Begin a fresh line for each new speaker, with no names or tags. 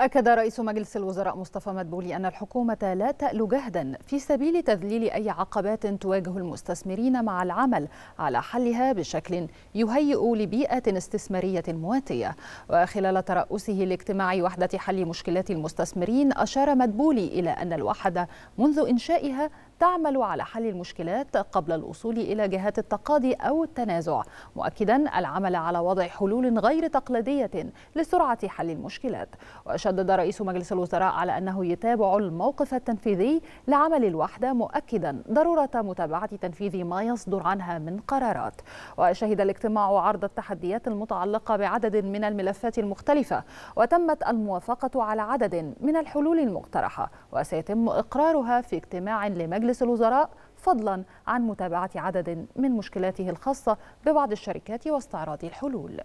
أكد رئيس مجلس الوزراء مصطفى مدبولي أن الحكومة لا تألو جهدا في سبيل تذليل أي عقبات تواجه المستثمرين مع العمل على حلها بشكل يهيئ لبيئة استثمارية مواتية وخلال ترأسه لاجتماع وحدة حل مشكلات المستثمرين أشار مدبولي إلى أن الوحدة منذ إنشائها تعمل على حل المشكلات قبل الوصول إلى جهات التقاضي أو التنازع مؤكدا العمل على وضع حلول غير تقليدية لسرعة حل المشكلات وشدد رئيس مجلس الوزراء على أنه يتابع الموقف التنفيذي لعمل الوحدة مؤكدا ضرورة متابعة تنفيذ ما يصدر عنها من قرارات وشهد الاجتماع عرض التحديات المتعلقة بعدد من الملفات المختلفة وتمت الموافقة على عدد من الحلول المقترحة وسيتم إقرارها في اجتماع لمجلس مجلس الوزراء فضلا عن متابعة عدد من مشكلاته الخاصة ببعض الشركات واستعراض الحلول